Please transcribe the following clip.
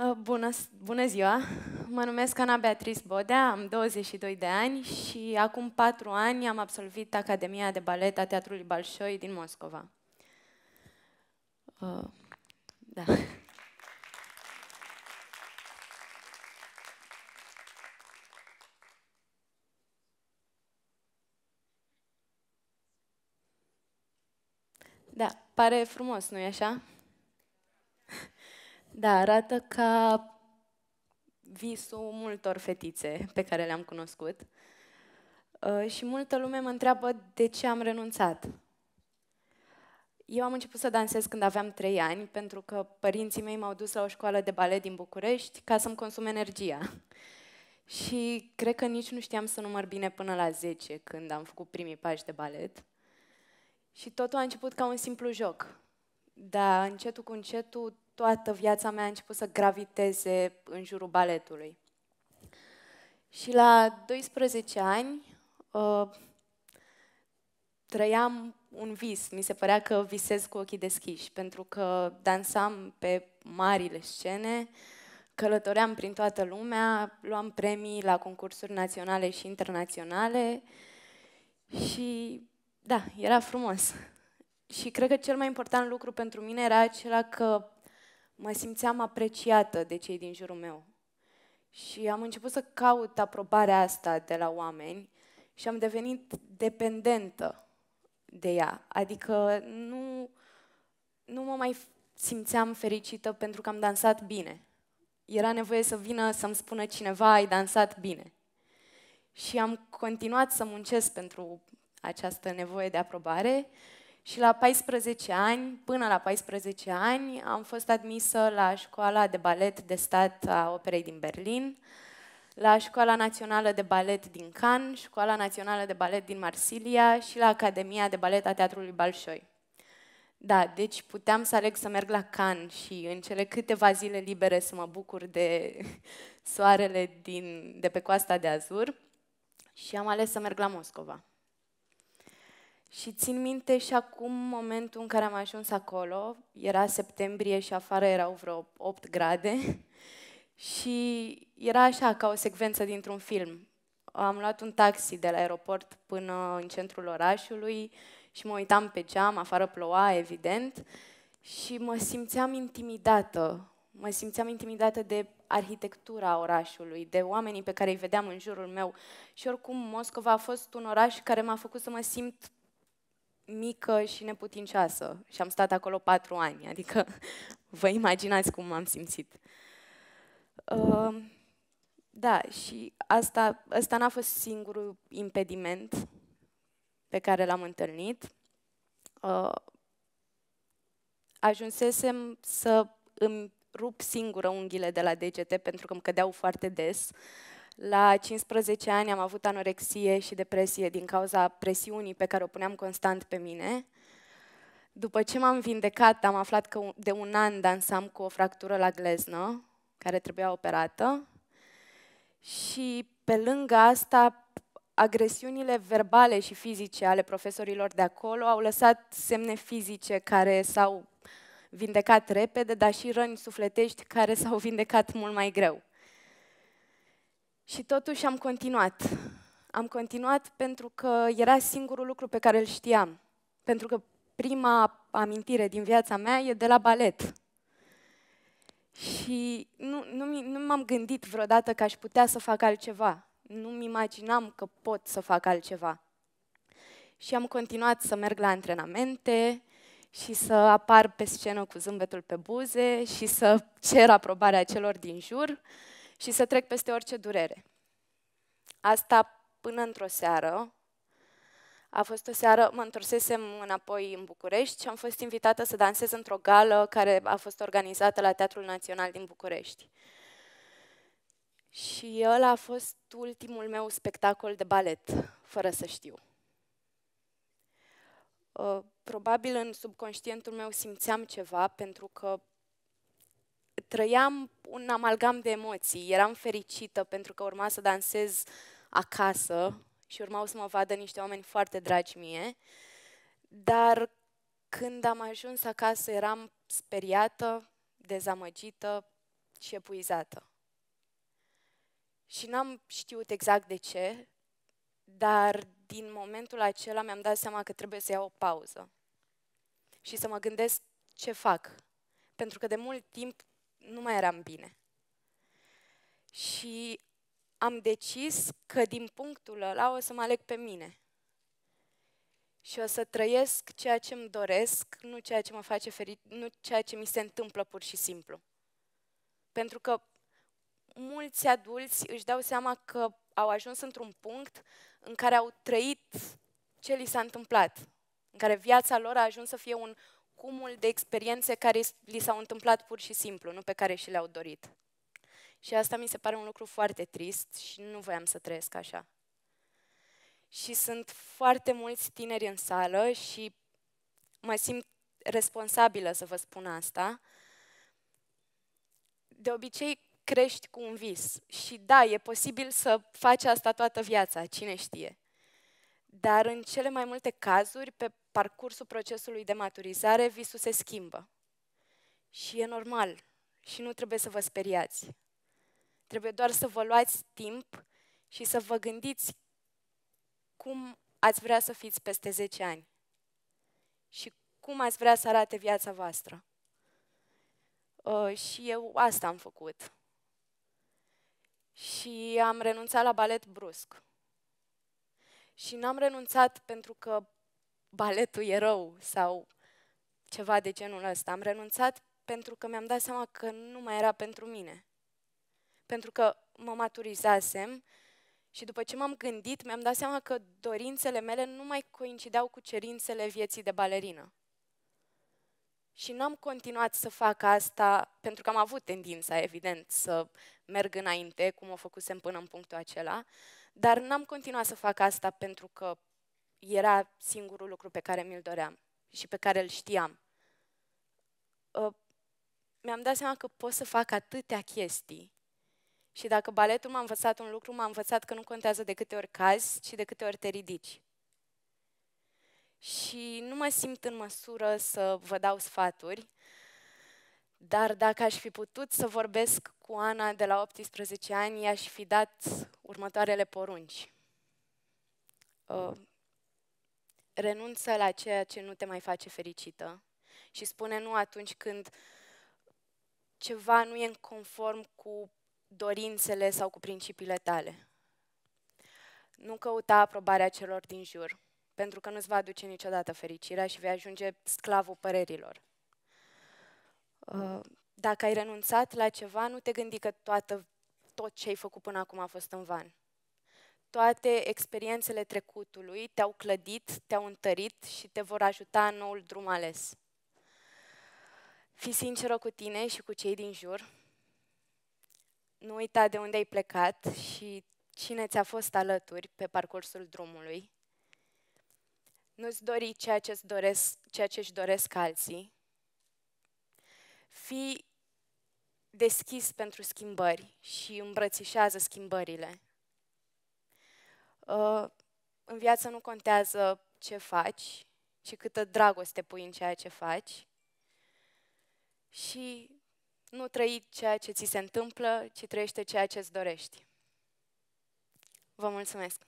Uh, bună, bună ziua! Mă numesc Ana Beatrice Bodea, am 22 de ani și acum 4 ani am absolvit Academia de Balet a Teatrului Balșoi din Moscova. Uh, da. Da, pare frumos, nu-i așa? Da, arată ca visul multor fetițe pe care le-am cunoscut. Uh, și multă lume mă întreabă de ce am renunțat. Eu am început să dansez când aveam trei ani, pentru că părinții mei m-au dus la o școală de balet din București ca să-mi consum energia. Și cred că nici nu știam să număr bine până la 10 când am făcut primii pași de balet. Și totul a început ca un simplu joc. Dar încetul cu încetul toată viața mea a început să graviteze în jurul baletului. Și la 12 ani uh, trăiam un vis. Mi se părea că visez cu ochii deschiși, pentru că dansam pe marile scene, călătoream prin toată lumea, luam premii la concursuri naționale și internaționale și da, era frumos. Și cred că cel mai important lucru pentru mine era acela că mă simțeam apreciată de cei din jurul meu. Și am început să caut aprobarea asta de la oameni și am devenit dependentă de ea. Adică nu, nu mă mai simțeam fericită pentru că am dansat bine. Era nevoie să vină să-mi spună cineva, ai dansat bine. Și am continuat să muncesc pentru această nevoie de aprobare și la 14 ani, până la 14 ani, am fost admisă la școala de balet de stat a Operei din Berlin, la Școala Națională de Balet din Cannes, Școala Națională de Balet din Marsilia și la Academia de Balet a Teatrului Balșoi. Da, deci puteam să aleg să merg la Cannes și în cele câteva zile libere să mă bucur de soarele din, de pe coasta de Azur și am ales să merg la Moscova. Și țin minte și acum momentul în care am ajuns acolo, era septembrie și afară erau vreo 8 grade și era așa ca o secvență dintr-un film. Am luat un taxi de la aeroport până în centrul orașului și mă uitam pe geam, afară ploua, evident, și mă simțeam intimidată. Mă simțeam intimidată de arhitectura orașului, de oamenii pe care îi vedeam în jurul meu. Și oricum, Moscova a fost un oraș care m-a făcut să mă simt mică și neputincioasă și am stat acolo patru ani, adică vă imaginați cum m-am simțit. Uh, da, și asta, asta n-a fost singurul impediment pe care l-am întâlnit. Uh, ajunsesem să îmi rup singură unghiile de la degete pentru că îmi cădeau foarte des. Uh, la 15 ani am avut anorexie și depresie din cauza presiunii pe care o puneam constant pe mine. După ce m-am vindecat, am aflat că de un an dansam cu o fractură la gleznă, care trebuia operată. Și pe lângă asta, agresiunile verbale și fizice ale profesorilor de acolo au lăsat semne fizice care s-au vindecat repede, dar și răni sufletești care s-au vindecat mult mai greu. Și totuși am continuat. Am continuat pentru că era singurul lucru pe care îl știam. Pentru că prima amintire din viața mea e de la balet. Și nu, nu, nu m-am gândit vreodată că aș putea să fac altceva. Nu-mi imaginam că pot să fac altceva. Și am continuat să merg la antrenamente și să apar pe scenă cu zâmbetul pe buze și să cer aprobarea celor din jur. Uh, și să trec peste orice durere. Asta până într-o seară, a fost o seară, mă întorsesem înapoi în București și am fost invitată să dansez într-o gală care a fost organizată la Teatrul Național din București. Și el a fost ultimul meu spectacol de balet, fără să știu. Uh, probabil în subconștientul meu simțeam ceva, pentru că trăiam un amalgam de emoții. Eram fericită pentru că urma să dansez acasă și urmau să mă vadă niște oameni foarte dragi mie, dar când am ajuns acasă eram speriată, dezamăgită și epuizată. Și n-am știut exact de ce, dar din momentul acela mi-am dat seama că trebuie să iau o pauză și să mă gândesc ce fac. Pentru că de mult timp nu mai eram bine. Și am decis că din punctul ăla o să mă aleg pe mine. Și o să trăiesc ceea ce îmi doresc, nu ceea ce mă face ferit, nu ceea ce mi se întâmplă pur și simplu. Pentru că mulți adulți își dau seama că au ajuns într-un punct în care au trăit ce li s-a întâmplat, în care viața lor a ajuns să fie un cumul de experiențe care li s-au întâmplat pur și simplu, nu pe care și le-au dorit. Și asta mi se pare un lucru foarte trist și nu voiam să trăiesc așa. Și sunt foarte mulți tineri în sală și mă simt responsabilă să vă spun asta. De obicei crești cu un vis și da, e posibil să faci asta toată viața, cine știe dar în cele mai multe cazuri, pe parcursul procesului de maturizare, visul se schimbă. Și e normal și nu trebuie să vă speriați. Trebuie doar să vă luați timp și să vă gândiți cum ați vrea să fiți peste 10 ani și cum ați vrea să arate viața voastră. Uh, și eu asta am făcut. Și am renunțat la balet brusc. Și n-am renunțat pentru că baletul e rău sau ceva de genul ăsta. Am renunțat pentru că mi-am dat seama că nu mai era pentru mine. Pentru că mă maturizasem și după ce m-am gândit, mi-am dat seama că dorințele mele nu mai coincideau cu cerințele vieții de balerină. Și n-am continuat să fac asta pentru că am avut tendința, evident, să merg înainte, cum o făcusem până în punctul acela, dar n-am continuat să fac asta pentru că era singurul lucru pe care mi-l doream și pe care îl știam. Ă, mi-am dat seama că pot să fac atâtea chestii și dacă baletul m-a învățat un lucru, m-a învățat că nu contează de câte ori cazi, ci de câte ori te ridici și nu mă simt în măsură să vă dau sfaturi, dar dacă aș fi putut să vorbesc cu Ana de la 18 ani, i-aș fi dat următoarele porunci. Ă, renunță la ceea ce nu te mai face fericită și spune nu atunci când ceva nu e în conform cu dorințele sau cu principiile tale. Nu căuta aprobarea celor din jur pentru că nu-ți va aduce niciodată fericirea și vei ajunge sclavul părerilor. Mm. Uh, dacă ai renunțat la ceva, nu te gândi că toată, tot ce ai făcut până acum a fost în van. Toate experiențele trecutului te-au clădit, te-au întărit și te vor ajuta în noul drum ales. Fii sinceră cu tine și cu cei din jur. Nu uita de unde ai plecat și cine ți-a fost alături pe parcursul drumului nu-ți dori ceea ce-ți doresc, ceea ce-și doresc alții. Fii deschis pentru schimbări și îmbrățișează schimbările. Uh, în viață nu contează ce faci și câtă dragoste pui în ceea ce faci și nu trăi ceea ce ți se întâmplă, ci trăiește ceea ce îți dorești. Vă mulțumesc!